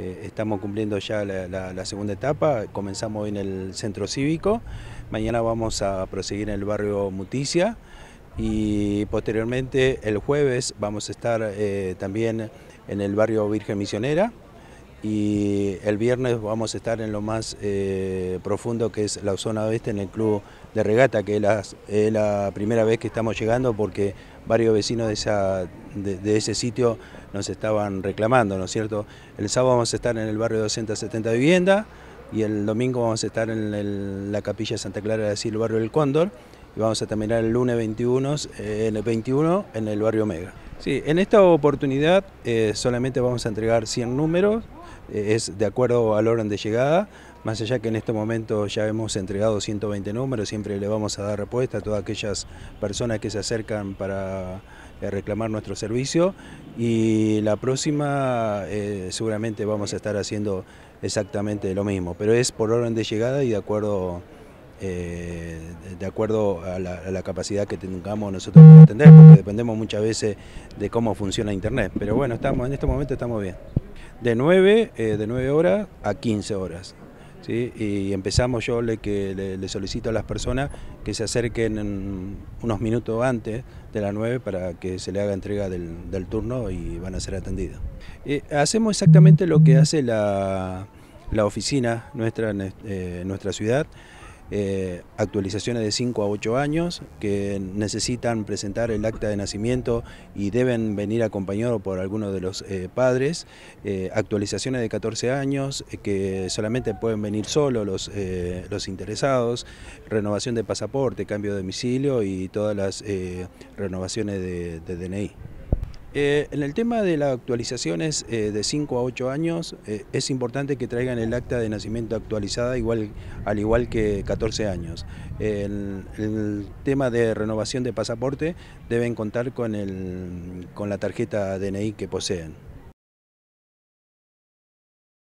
Eh, estamos cumpliendo ya la, segunda etapa, comenzamos hoy en el centro cívico, mañana vamos a proseguir en el barrio Muticia y posteriormente el jueves vamos a estar eh, también en el barrio Virgen Misionera y el viernes vamos a estar en lo más eh, profundo que es la zona oeste en el club de regata, que es la, primera vez que estamos llegando porque varios vecinos de, ese sitio nos estaban reclamando, ¿no es cierto? El sábado vamos a estar en el barrio 270 vivienda y el domingo vamos a estar en la capilla Santa Clara, decir, el barrio del Cóndor y vamos a terminar el lunes 21, en el 21 en el barrio Omega. Sí, en esta oportunidad eh, solamente vamos a entregar 100 números, eh, es de acuerdo al orden de llegada, más allá que en este momento ya hemos entregado 120 números, siempre le vamos a dar respuesta a todas aquellas personas que se acercan para eh, reclamar nuestro servicio y la próxima seguramente vamos a estar haciendo exactamente lo mismo, pero es por orden de llegada y de acuerdo eh, de acuerdo a la, capacidad que tengamos nosotros para atender, porque dependemos muchas veces de cómo funciona Internet. Pero bueno, estamos en este momento estamos bien. De 9, eh, de 9 horas a 15 horas. ¿sí? Y empezamos, yo le, que, le, solicito a las personas que se acerquen unos minutos antes de las 9 para que se le haga entrega del, turno y van a ser atendidos. Eh, hacemos exactamente lo que hace la, oficina nuestra en nuestra ciudad. Eh, actualizaciones de 5 a 8 años que necesitan presentar el acta de nacimiento y deben venir acompañados por alguno de los eh, padres, eh, actualizaciones de 14 años que solamente pueden venir solo los, los interesados, renovación de pasaporte, cambio de domicilio y todas las renovaciones de DNI. Eh, en el tema de las actualizaciones eh, de 5 a 8 años, eh, es importante que traigan el acta de nacimiento actualizada, igual, al igual que 14 años. En el, el, tema de renovación de pasaporte, deben contar con, el, con la tarjeta DNI que poseen.